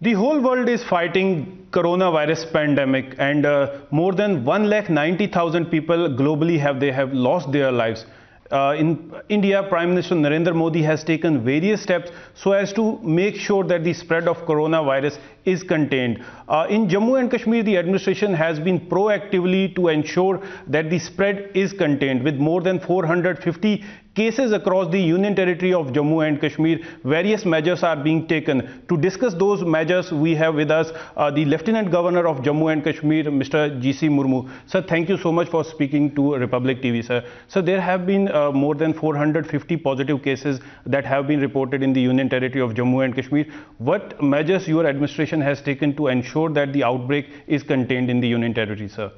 The whole world is fighting coronavirus pandemic and uh, more than 1 lakh 90,000 people globally have they have lost their lives. Uh, in India, Prime Minister Narendra Modi has taken various steps so as to make sure that the spread of coronavirus is contained. Uh, in Jammu and Kashmir, the administration has been proactively to ensure that the spread is contained with more than 450 cases across the Union Territory of Jammu and Kashmir. Various measures are being taken. To discuss those measures, we have with us uh, the Lieutenant Governor of Jammu and Kashmir, Mr. G.C. Murmu. Sir, thank you so much for speaking to Republic TV, sir. So there have been uh, more than 450 positive cases that have been reported in the Union Territory of Jammu and Kashmir. What measures your administration action has taken to ensure that the outbreak is contained in the Union territory, sir?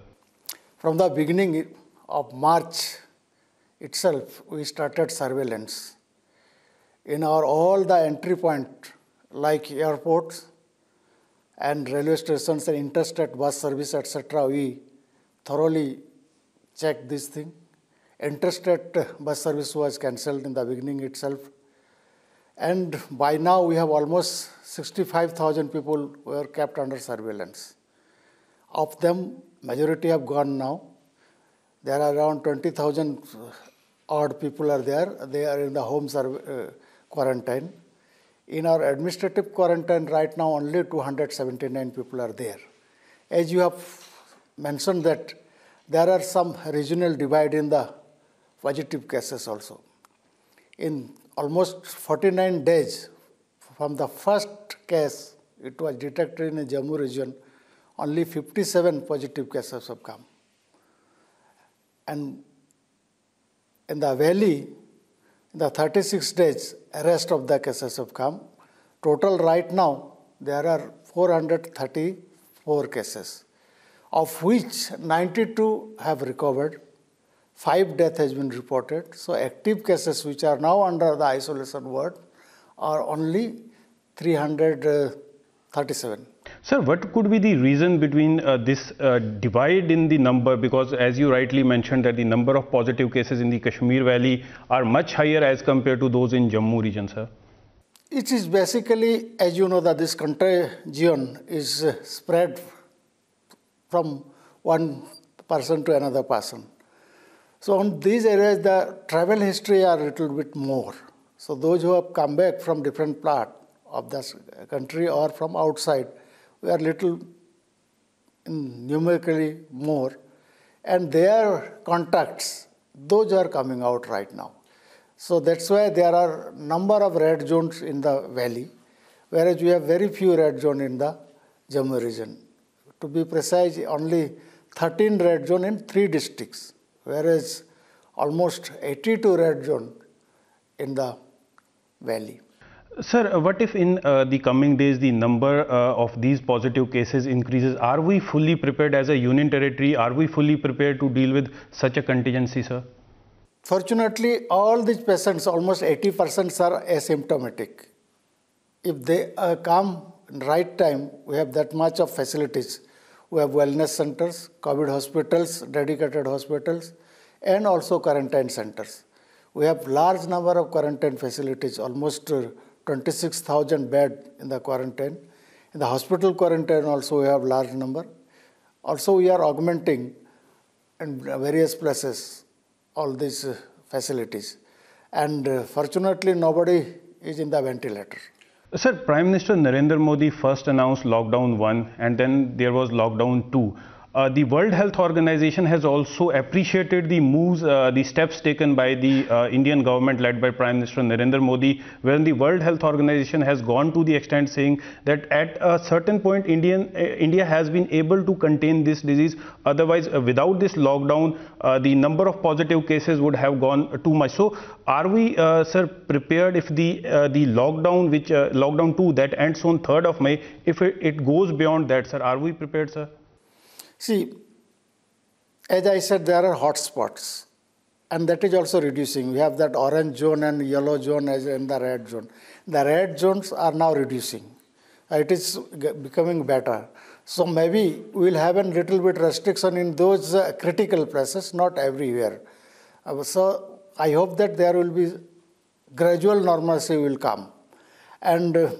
From the beginning of March itself, we started surveillance. In our all the entry points like airports and railway stations and interstate bus service, etc., we thoroughly checked this thing. Interstate bus service was cancelled in the beginning itself and by now, we have almost 65,000 people were kept under surveillance. Of them, majority have gone now. There are around 20,000 uh, odd people are there. They are in the home survey, uh, quarantine. In our administrative quarantine right now, only 279 people are there. As you have mentioned that there are some regional divide in the positive cases also. In almost 49 days from the first case, it was detected in the Jammu region, only 57 positive cases have come. And in the valley, in the 36 days, arrest of the cases have come. Total right now, there are 434 cases, of which 92 have recovered five death has been reported. So active cases which are now under the isolation ward are only 337. Sir, what could be the reason between uh, this uh, divide in the number? Because as you rightly mentioned that the number of positive cases in the Kashmir Valley are much higher as compared to those in Jammu region, sir. It is basically, as you know, that this contagion is spread from one person to another person. So on these areas, the travel history are a little bit more. So those who have come back from different part of the country or from outside, we are little numerically more, and their contacts, those are coming out right now. So that's why there are number of red zones in the valley, whereas we have very few red zone in the Jammu region. To be precise, only 13 red zone in three districts whereas almost 82 red zone in the valley. Sir, uh, what if in uh, the coming days the number uh, of these positive cases increases? Are we fully prepared as a union territory? Are we fully prepared to deal with such a contingency, sir? Fortunately, all these patients, almost 80% are asymptomatic. If they uh, come right time, we have that much of facilities we have wellness centers, COVID hospitals, dedicated hospitals, and also quarantine centers. We have large number of quarantine facilities, almost uh, 26,000 bed in the quarantine. In the hospital quarantine also we have large number. Also we are augmenting in various places all these uh, facilities. And uh, fortunately nobody is in the ventilator. Sir, Prime Minister Narendra Modi first announced lockdown 1 and then there was lockdown 2. Uh, the World Health Organization has also appreciated the moves, uh, the steps taken by the uh, Indian government led by Prime Minister Narendra Modi, when the World Health Organization has gone to the extent saying that at a certain point Indian, uh, India has been able to contain this disease. Otherwise, uh, without this lockdown, the number of positive cases would have gone too much. So, are we, sir, prepared if the the lockdown, which lockdown two that ends on 3rd of May, if it, it goes beyond that, sir, are we prepared, sir? See, as I said, there are hot spots, and that is also reducing. We have that orange zone and yellow zone and the red zone. The red zones are now reducing. It is becoming better. So maybe we'll have a little bit restriction in those uh, critical places, not everywhere. Uh, so I hope that there will be gradual normalcy will come. And uh,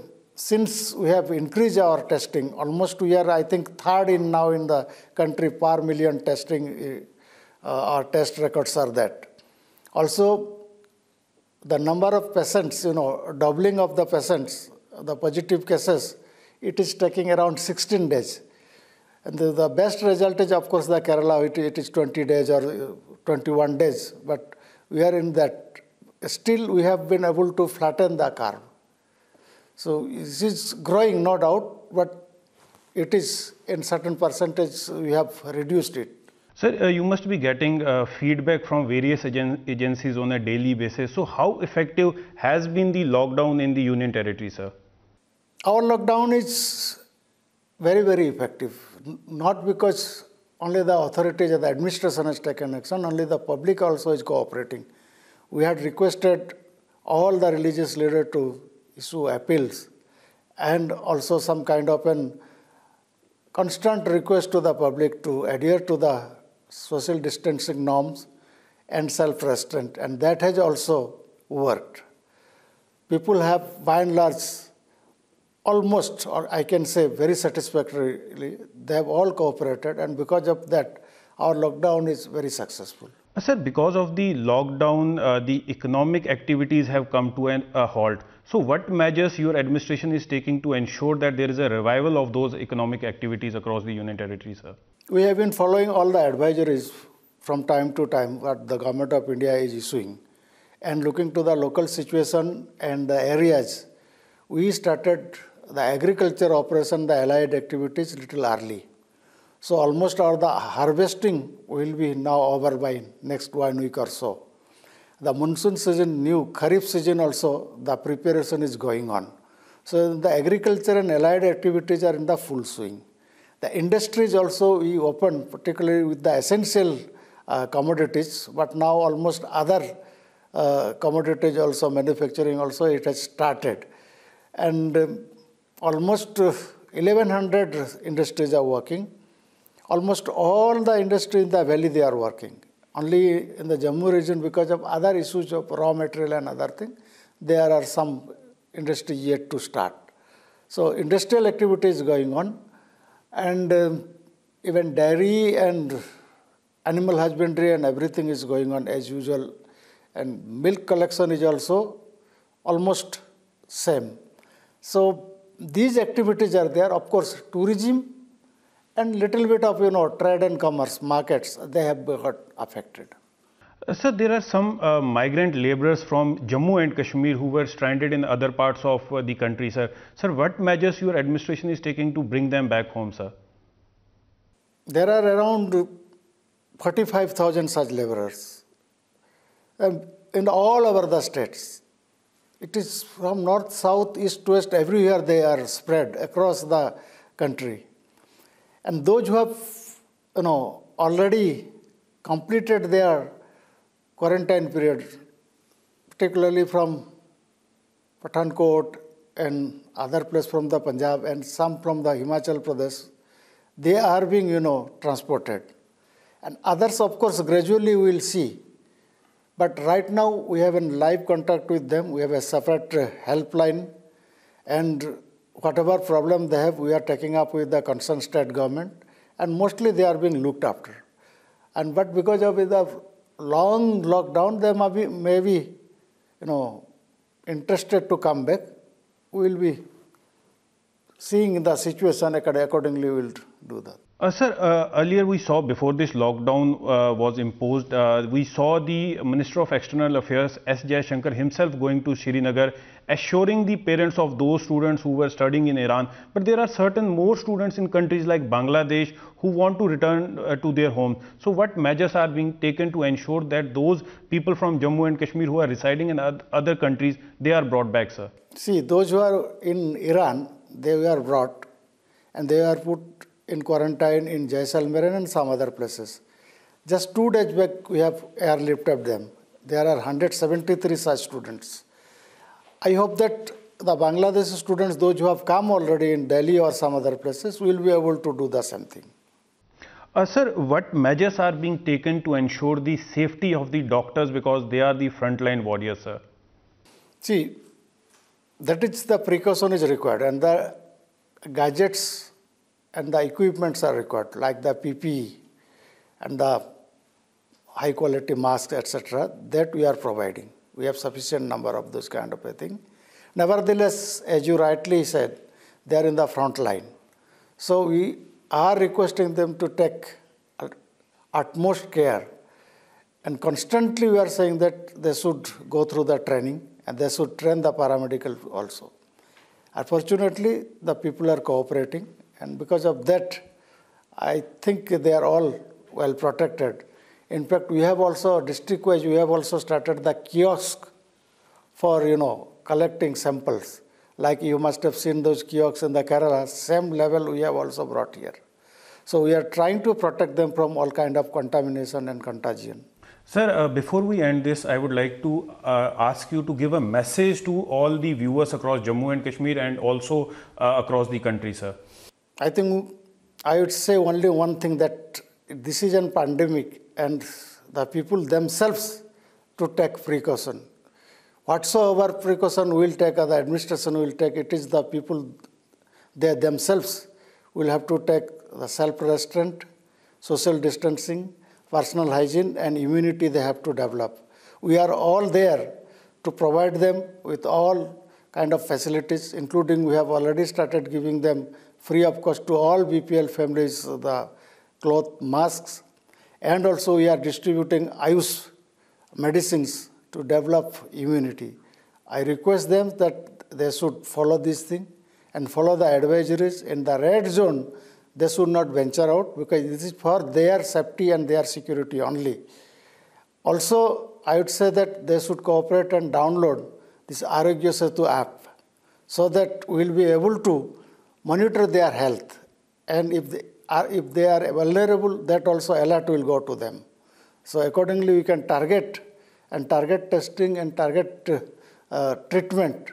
since we have increased our testing, almost we are, I think, third in now in the country per million testing, eh, uh, our test records are that. Also, the number of patients, you know, doubling of the patients, the positive cases, it is taking around 16 days. And the, the best result is, of course, the Kerala, it, it is 20 days or uh, 21 days, but we are in that. Still, we have been able to flatten the curve so it is growing, no doubt, but it is in certain percentage we have reduced it. Sir, uh, you must be getting uh, feedback from various agen agencies on a daily basis. So how effective has been the lockdown in the Union Territory, sir? Our lockdown is very, very effective. Not because only the authorities or the administration has taken action, only the public also is cooperating. We had requested all the religious leaders to issue appeals and also some kind of an constant request to the public to adhere to the social distancing norms and self-restraint and that has also worked. People have by and large almost or I can say very satisfactorily they have all cooperated and because of that our lockdown is very successful. Sir, because of the lockdown, uh, the economic activities have come to an, a halt. So, what measures your administration is taking to ensure that there is a revival of those economic activities across the Union Territory, sir? We have been following all the advisories from time to time what the government of India is issuing and looking to the local situation and the areas. We started the agriculture operation, the allied activities little early. So almost all the harvesting will be now over by next one week or so the monsoon season, new Kharif season also, the preparation is going on. So the agriculture and allied activities are in the full swing. The industries also we open, particularly with the essential uh, commodities, but now almost other uh, commodities also, manufacturing also, it has started. And um, almost uh, 1100 industries are working. Almost all the industry in the valley they are working. Only in the Jammu region, because of other issues of raw material and other thing, there are some industry yet to start. So industrial activity is going on, and um, even dairy and animal husbandry and everything is going on as usual, and milk collection is also almost same. So these activities are there. Of course, tourism and little bit of you know trade and commerce markets they have got affected. Sir, there are some uh, migrant laborers from Jammu and Kashmir who were stranded in other parts of uh, the country, sir. Sir, what measures your administration is taking to bring them back home, sir? There are around 45,000 such laborers um, in all over the states. It is from north, south, east, west, everywhere they are spread across the country. And those who have, you know, already completed their quarantine period, particularly from Pathankot and other place from the Punjab and some from the Himachal Pradesh, they are being, you know, transported. And others, of course, gradually we will see. But right now, we have a live contact with them. We have a separate helpline. And whatever problem they have, we are taking up with the concerned state government, and mostly they are being looked after. And but because of the long lockdown, they may be, you know, interested to come back. We will be seeing the situation accordingly, we will do that. Uh, sir, uh, earlier we saw before this lockdown uh, was imposed, uh, we saw the Minister of External Affairs S. shankar himself going to Srinagar, assuring the parents of those students who were studying in Iran. But there are certain more students in countries like Bangladesh who want to return uh, to their homes. So, what measures are being taken to ensure that those people from Jammu and Kashmir who are residing in other countries they are brought back, sir? See, those who are in Iran, they were brought and they were put in quarantine in Jaisalmer and some other places. Just two days back, we have airlifted them. There are 173 such students. I hope that the Bangladeshi students, those who have come already in Delhi or some other places, will be able to do the same thing. Uh, sir, what measures are being taken to ensure the safety of the doctors because they are the frontline warriors, sir? See, that is the precaution is required, and the gadgets and the equipments are required, like the PPE and the high quality masks, etc. That we are providing. We have sufficient number of those kind of a thing. Nevertheless, as you rightly said, they are in the front line. So we are requesting them to take utmost care and constantly we are saying that they should go through the training and they should train the paramedical also. Unfortunately, the people are cooperating, and because of that, I think they are all well protected. In fact, we have also district-wise, we have also started the kiosk for you know collecting samples. Like you must have seen those kiosks in the Kerala, same level we have also brought here. So we are trying to protect them from all kind of contamination and contagion. Sir, uh, before we end this, I would like to uh, ask you to give a message to all the viewers across Jammu and Kashmir and also uh, across the country, sir. I think I would say only one thing that this is a pandemic and the people themselves to take precaution. Whatsoever precaution we will take or the administration will take, it is the people, they themselves will have to take the self-restraint, social distancing, personal hygiene and immunity they have to develop. We are all there to provide them with all kind of facilities, including we have already started giving them free of cost to all BPL families the cloth masks. And also we are distributing IUS medicines to develop immunity. I request them that they should follow this thing and follow the advisories in the red zone they should not venture out because this is for their safety and their security only. Also, I would say that they should cooperate and download this Arogya Setu app so that we will be able to monitor their health and if they are, if they are vulnerable, that also alert will go to them. So accordingly, we can target and target testing and target uh, treatment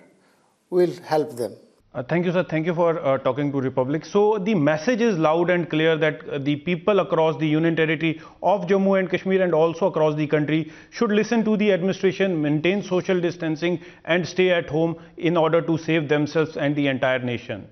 will help them. Uh, thank you, sir. Thank you for uh, talking to Republic. So the message is loud and clear that uh, the people across the Union Territory of Jammu and Kashmir and also across the country should listen to the administration, maintain social distancing and stay at home in order to save themselves and the entire nation.